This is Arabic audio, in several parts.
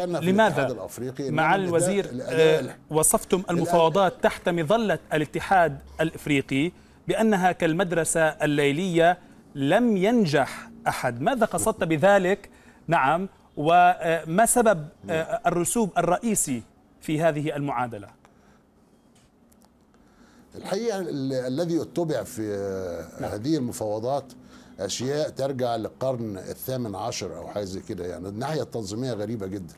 لماذا الأفريقي مع الوزير آه، وصفتم المفاوضات تحت مظلة الاتحاد الإفريقي بأنها كالمدرسة الليلية لم ينجح أحد ماذا قصدت بذلك نعم وما آه، سبب آه، الرسوب الرئيسي في هذه المعادلة الحقيقة الذي اتبع في نعم. هذه المفاوضات اشياء ترجع للقرن الثامن عشر او حاجه زي كده يعني الناحيه التنظيميه غريبه جدا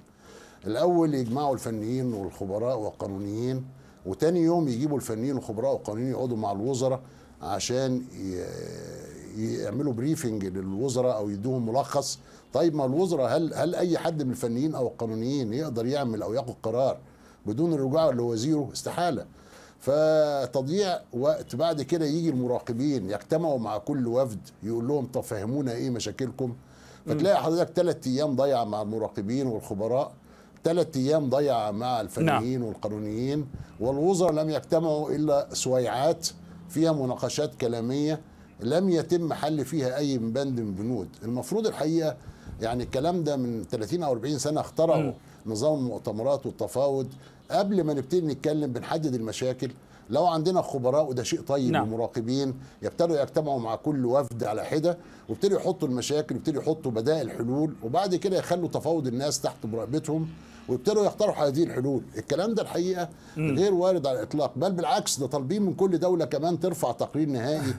الاول يجمعوا الفنيين والخبراء والقانونيين وتاني يوم يجيبوا الفنيين والخبراء والقانونيين يقعدوا مع الوزراء عشان يعملوا بريفنج للوزراء او يدوهم ملخص طيب ما الوزراء هل هل اي حد من الفنيين او القانونيين يقدر يعمل او ياخد قرار بدون الرجوع لوزيره استحاله فتضييع وقت بعد كده يجي المراقبين يجتمعوا مع كل وفد يقول لهم طب فهمونا ايه مشاكلكم فتلاقي حضرتك ثلاث ايام ضايعه مع المراقبين والخبراء ثلاث ايام ضايعه مع الفنيين نعم. والقانونيين والوزراء لم يجتمعوا الا سويعات فيها مناقشات كلاميه لم يتم حل فيها اي بند من بنود المفروض الحقيقه يعني الكلام ده من 30 او 40 سنه اخترعوا نظام المؤتمرات والتفاوض قبل ما نبتدي نتكلم بنحدد المشاكل لو عندنا خبراء وده شيء طيب نعم. ومراقبين يبتدوا يجتمعوا مع كل وفد على حده ويبتدوا يحطوا المشاكل ويبتدوا يحطوا بدائل حلول وبعد كده يخلوا تفاوض الناس تحت مراقبتهم ويبتدوا يقترحوا هذه الحلول الكلام ده الحقيقه م. غير وارد على الاطلاق بل بالعكس ده طالبين من كل دوله كمان ترفع تقرير نهائي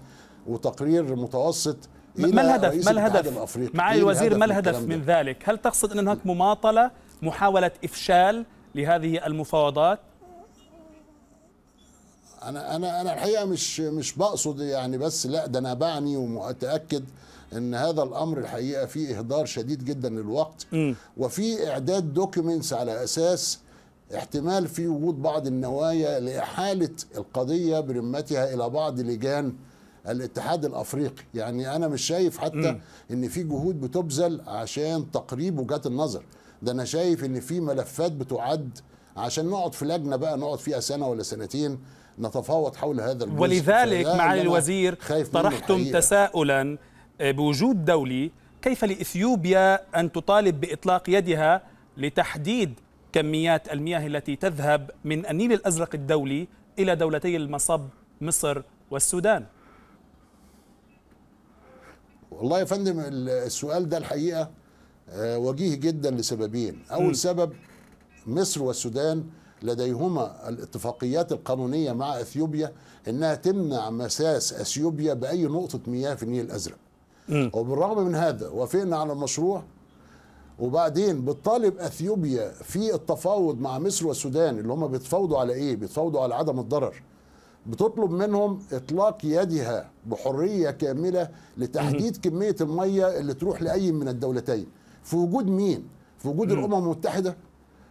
وتقرير متوسط ما إيه الهدف ما الهدف معالي الوزير ما الهدف من ذلك هل تقصد ان هناك مماطله محاولة إفشال لهذه المفاوضات انا انا انا الحقيقه مش مش بقصد يعني بس لا ده انا بعني ومتاكد ان هذا الامر الحقيقه فيه اهدار شديد جدا للوقت وفي اعداد دوكيومنتس على اساس احتمال في وجود بعض النوايا لاحاله القضيه برمتها الى بعض لجان الاتحاد الافريقي يعني انا مش شايف حتى ان في جهود بتبذل عشان تقريب وجهات النظر ده انا شايف ان في ملفات بتعد عشان نقعد في لجنه بقى نقعد فيها سنه ولا سنتين نتفاوض حول هذا الجزء ولذلك معالي الوزير طرحتم تساؤلا آه، بوجود دولي كيف لاثيوبيا ان تطالب باطلاق يدها لتحديد كميات المياه التي تذهب من النيل الازرق الدولي الى دولتي المصب مصر والسودان والله يا فندم السؤال ده الحقيقه آه، وجيه جدا لسببين أول م. سبب مصر والسودان لديهما الاتفاقيات القانونية مع أثيوبيا أنها تمنع مساس أثيوبيا بأي نقطة مياه في النيل الأزرق وبالرغم من هذا وافقنا على المشروع وبعدين بتطالب اثيوبيا في التفاوض مع مصر والسودان اللي هم بيتفاوضوا على ايه؟ بيتفاوضوا على عدم الضرر. بتطلب منهم اطلاق يدها بحريه كامله لتحديد كميه الميه اللي تروح لاي من الدولتين. في وجود مين في وجود الامم المتحده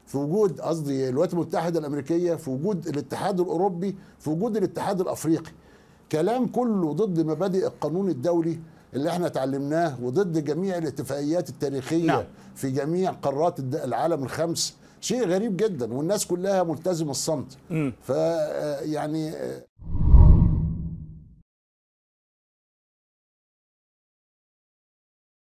في وجود قصدي الولايات المتحده الامريكيه في وجود الاتحاد الاوروبي في وجود الاتحاد الافريقي كلام كله ضد مبادئ القانون الدولي اللي احنا اتعلمناه وضد جميع الاتفاقيات التاريخيه نعم. في جميع قارات العالم الخمس شيء غريب جدا والناس كلها ملتزمه الصمت فيعني آه، آه،